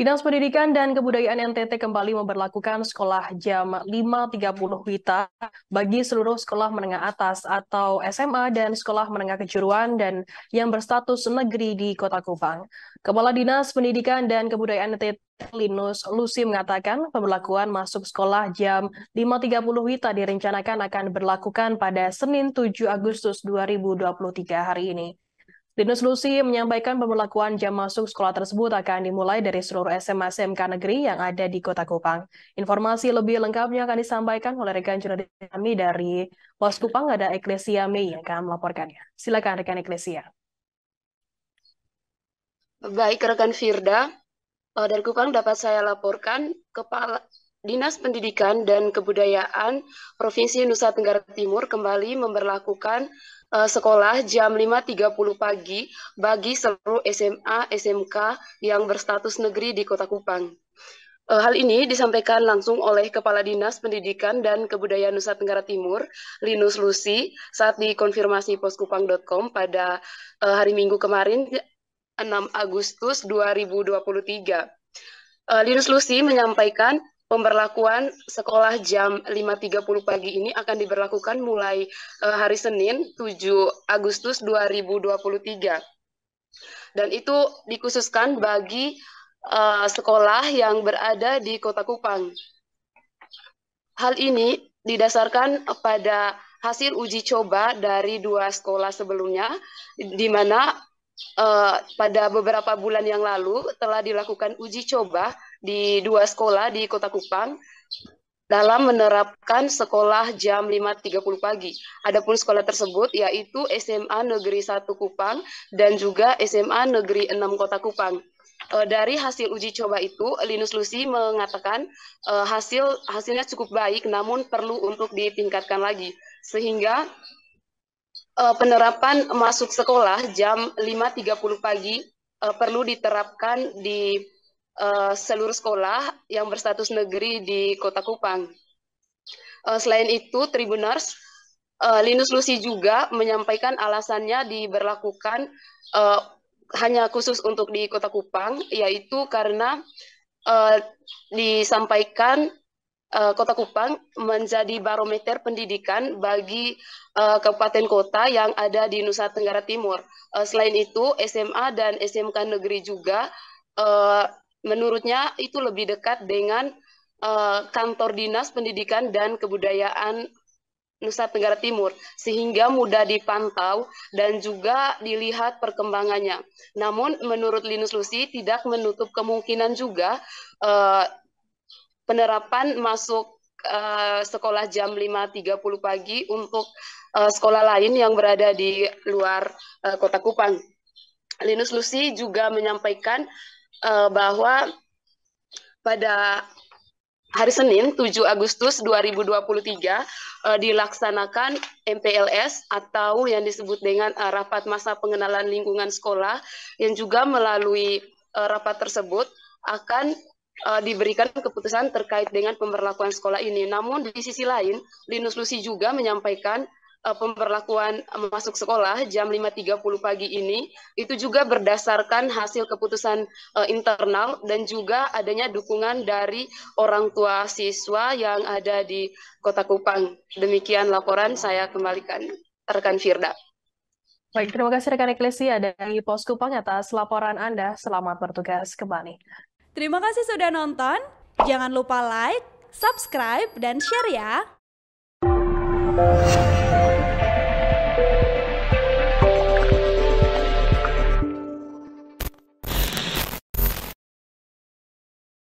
Dinas Pendidikan dan Kebudayaan NTT kembali memperlakukan sekolah jam 5.30 WITA bagi seluruh sekolah menengah atas atau SMA dan sekolah menengah kejuruan dan yang berstatus negeri di Kota Kupang. Kepala Dinas Pendidikan dan Kebudayaan NTT Linus Lusi mengatakan pemberlakuan masuk sekolah jam 5.30 WITA direncanakan akan berlakukan pada Senin 7 Agustus 2023 hari ini. Dinas Lusi menyampaikan pemberlakuan jam masuk sekolah tersebut akan dimulai dari seluruh SMA SMK negeri yang ada di Kota Kupang. Informasi lebih lengkapnya akan disampaikan oleh rekan jurnalis kami dari Pos Kupang ada Eklesia Mei yang akan melaporkannya. Silakan rekan Eklesia. Baik rekan Firda, eh, dari Kupang dapat saya laporkan Kepala Dinas Pendidikan dan Kebudayaan Provinsi Nusa Tenggara Timur kembali memperlakukan uh, sekolah jam 5.30 pagi bagi seluruh SMA, SMK yang berstatus negeri di Kota Kupang. Uh, hal ini disampaikan langsung oleh Kepala Dinas Pendidikan dan Kebudayaan Nusa Tenggara Timur, Linus Lusi, saat dikonfirmasi poskupang.com pada uh, hari Minggu kemarin 6 Agustus 2023. Linus Lusi menyampaikan pemberlakuan sekolah jam 5.30 pagi ini akan diberlakukan mulai uh, hari Senin 7 Agustus 2023. Dan itu dikhususkan bagi uh, sekolah yang berada di Kota Kupang. Hal ini didasarkan pada hasil uji coba dari dua sekolah sebelumnya, di mana uh, pada beberapa bulan yang lalu telah dilakukan uji coba di dua sekolah di Kota Kupang dalam menerapkan sekolah jam 5.30 pagi. Adapun sekolah tersebut yaitu SMA Negeri 1 Kupang dan juga SMA Negeri 6 Kota Kupang. E, dari hasil uji coba itu, Linus Lucy mengatakan e, hasil hasilnya cukup baik namun perlu untuk ditingkatkan lagi sehingga e, penerapan masuk sekolah jam 5.30 pagi perlu diterapkan di uh, seluruh sekolah yang berstatus negeri di Kota Kupang. Uh, selain itu, Tribuners, uh, eh, Linus Lusi juga menyampaikan alasannya diberlakukan uh, hanya khusus untuk di Kota Kupang, yaitu karena uh, disampaikan uh, Kota Kupang menjadi barometer pendidikan bagi uh, kabupaten kota yang ada di Nusa Tenggara Timur. Uh, selain itu, SMA dan SMK negeri juga uh, menurutnya itu lebih dekat dengan uh, kantor dinas pendidikan dan kebudayaan Nusa Tenggara Timur, sehingga mudah dipantau dan juga dilihat perkembangannya. Namun, menurut Linus Lusi, tidak menutup kemungkinan juga uh, penerapan masuk uh, sekolah jam 5.30 pagi untuk uh, sekolah lain yang berada di luar uh, kota Kupang. Linus Lusi juga menyampaikan uh, bahwa pada hari Senin 7 Agustus 2023 uh, eh, dilaksanakan MPLS atau yang disebut dengan uh, rapat masa pengenalan lingkungan sekolah yang juga melalui uh, rapat tersebut akan uh, diberikan keputusan terkait dengan pemberlakuan sekolah ini. Namun di sisi lain, Linus Lusi juga menyampaikan uh, pemberlakuan masuk sekolah jam 5.30 pagi ini itu juga berdasarkan hasil keputusan uh, internal dan juga adanya dukungan dari orang tua siswa yang ada di Kota Kupang. Demikian laporan saya kembalikan rekan Firda. Baik, terima kasih rekan Eklesia dari Pos Kupang atas laporan Anda. Selamat bertugas kembali. Terima kasih sudah nonton. Jangan lupa like, subscribe, dan share ya.